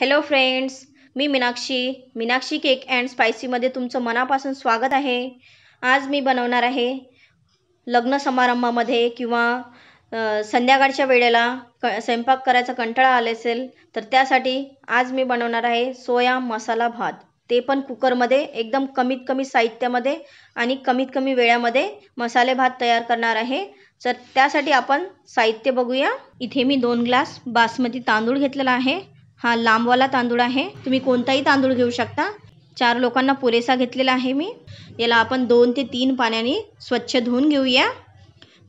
hello friends मी Meenakshi Meenakshi cake and स्पायसीमध्ये तुमचं मनापासून स्वागत आहे आज मी बनवणार आहे लग्न समारंभामध्ये किंवा संध्याकाळच्या वेळेला क स्वयंपाक करायचा कंटाळा आले असेल तर त्यासाठी आज मी बनवणार आहे सोया मसाला भात ते पण कुकरमध्ये एकदम कमीत कमी साहित्यामध्ये आणि कमीत कमी वेळामध्ये मसाले भात तयार करणार आहे तर त्यासाठी आपण साहित्य बघूया इथे मी दोन ग्लास बासमती तांदूळ घेतलेला आहे हा लांबवाला तांदूळ आहे तुम्ही कोणताही तांदूळ घेऊ शकता चार लोकांना पुरेसा घेतलेला आहे मी याला आपण दोन ते तीन पाण्याने स्वच्छ धुवून घेऊया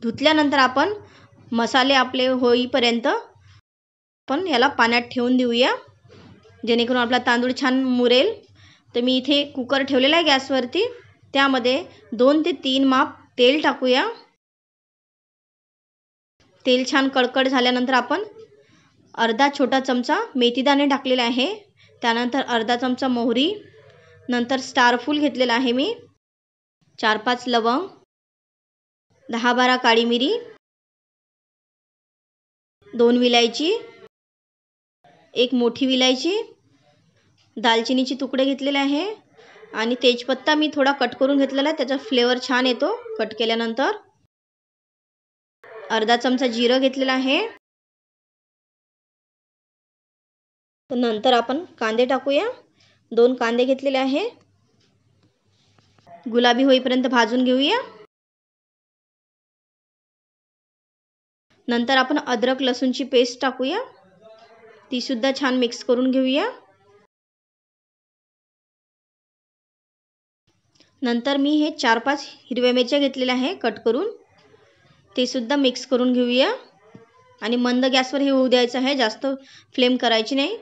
धुतल्यानंतर आपण मसाले आपले होईपर्यंत आपण याला पाण्यात ठेवून देऊया जेणेकरून आपला तांदूळ छान मुरेल तर मी इथे कुकर ठेवलेला आहे गॅसवरती त्यामध्ये दोन ते तीन माप तेल टाकूया तेल छान कडकड झाल्यानंतर आपण अर्धा छोटा चमचा मेथीदाणे टाकलेला आहे त्यानंतर अर्धा चमचा मोहरी नंतर स्टारफूल घेतलेला आहे मी चार पाच लवंग दहा बारा काळी मिरी दोन विलायची एक मोठी विलायची दालचिनीचे तुकडे घेतलेले आहे आणि तेजपत्ता मी थोडा कट करून घेतलेला आहे त्याचा फ्लेवर छान येतो कट केल्यानंतर अर्धा चमचा जिरं घेतलेला आहे तर नंतर आपण कांदे टाकूया दोन कांदे घेतलेले आहे गुलाबी होईपर्यंत भाजून घेऊया नंतर आपण अद्रक लसूणची पेस्ट टाकूया तीसुद्धा छान मिक्स करून घेऊया नंतर मी हे चार पाच हिरव्या मिरच्या घेतलेल्या आहे कट करून ते सुद्धा मिक्स करून घेऊया आणि मंद गॅसवर हे होऊ द्यायचं आहे जास्त फ्लेम करायची नाही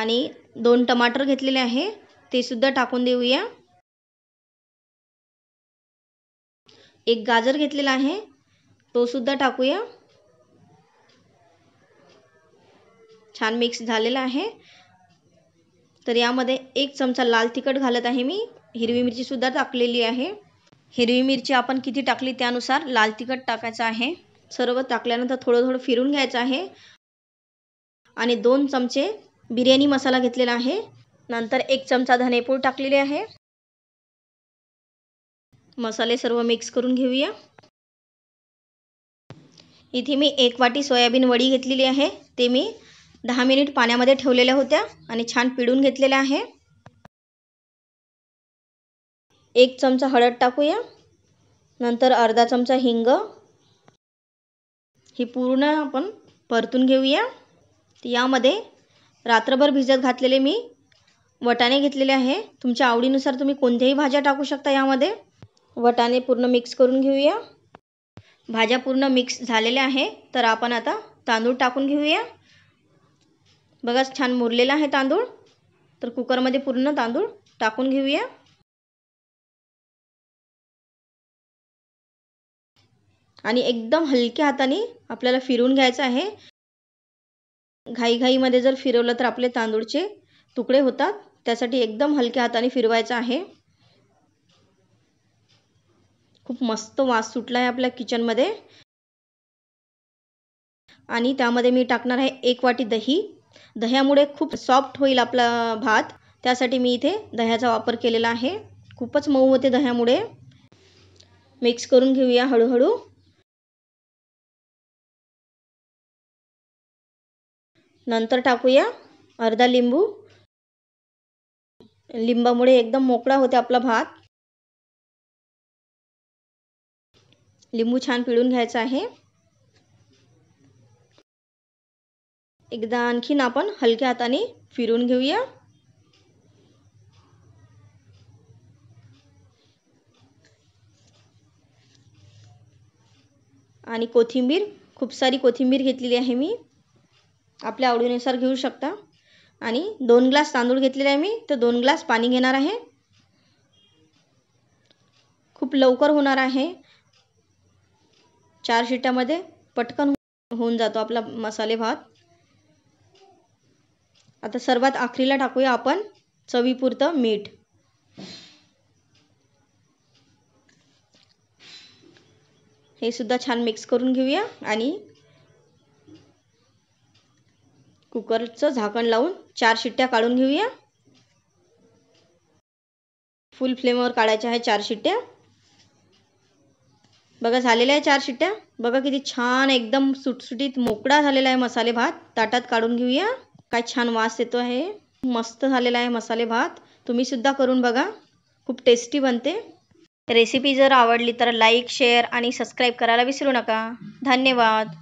आणि दोन टमाटर घेतलेले आहे ते सुद्धा टाकून देऊया एक गाजर घेतलेला आहे तो सुद्धा टाकूया छान मिक्स झालेला आहे तर यामध्ये एक चमचा लाल तिखट घालत आहे मी हिरवी मिरची सुद्धा टाकलेली आहे हिरवी मिरची आपण किती टाकली त्यानुसार लाल तिखट टाकायचं आहे सर्व टाकल्यानंतर थोडं थोडं फिरून घ्यायचं आहे आणि दोन चमचे बिर्याणी मसाला घेतलेला आहे नंतर एक चमचा धनेपूळ टाकलेले आहे मसाले सर्व मिक्स करून घेऊया इथे मी एक वाटी सोयाबीन वडी घेतलेली आहे ते मी दहा मिनिट पाण्यामध्ये ठेवलेल्या होत्या आणि छान पिळून घेतलेल्या आहे एक चमचा हळद टाकूया नंतर अर्धा चमचा हिंग ही पूर्ण आपण परतून घेऊया यामध्ये रात्रभर भिजत घातलेले मी वटाणे घेतलेले आहे तुमच्या आवडीनुसार तुम्ही कोणत्याही भाज्या टाकू शकता यामध्ये वटाणे पूर्ण मिक्स करून घेऊया भाज्या पूर्ण मिक्स झालेल्या आहे तर आपण आता तांदूळ टाकून घेऊया बघा छान मुरलेला आहे तांदूळ तर कुकरमध्ये पूर्ण तांदूळ टाकून घेऊया आणि एकदम हलक्या हाताने आपल्याला फिरून घ्यायचं आहे घाईघाईमध्ये जर फिरवलं तर आपले तांदूळचे तुकडे होतात त्यासाठी एकदम हलक्या हाताने फिरवायचं आहे खूप मस्त वास सुटला आहे आपल्या किचनमध्ये आणि त्यामध्ये मी टाकणार आहे एक वाटी दही दह्यामुळे खूप सॉफ्ट होईल आपला भात त्यासाठी मी इथे दह्याचा वापर केलेला आहे खूपच मऊ होते दह्यामुळे मिक्स करून घेऊया हळूहळू नंतर टाकूया अर्धा लिंबू लिंबामुळे एकदम मोकळा होते आपला भात लिंबू छान पिळून घ्यायचा आहे एकदा आणखीन आपण हलक्या हाताने फिरून घेऊया आणि कोथिंबीर खूप सारी कोथिंबीर घेतलेली आहे मी आपल्या आवडीनुसार घेऊ शकता आणि दोन ग्लास तांदूळ घेतलेले आहे मी तर दोन ग्लास पाणी घेणार आहे खूप लवकर होणार आहे चार शिट्यामध्ये पटकन होऊन जातो आपला मसाले भात आता सर्वात आखरीला टाकूया आपण चवीपुरतं मीठ हे सुद्धा छान मिक्स करून घेऊया आणि कुकरचं झाकण लावून चार शिट्ट्या काढून घेऊया फुल फ्लेमवर काढायच्या आहे चार शिट्ट्या बघा झालेल्या आहे चार शिट्ट्या बघा किती छान एकदम सुटसुटीत मोकळा झालेला आहे मसाले भात ताटात काढून घेऊया काय छान वास येतो आहे मस्त झालेला आहे मसाले भात तुम्ही सुद्धा करून बघा खूप टेस्टी बनते रेसिपी जर आवडली तर लाईक शेअर आणि सबस्क्राईब करायला विसरू नका धन्यवाद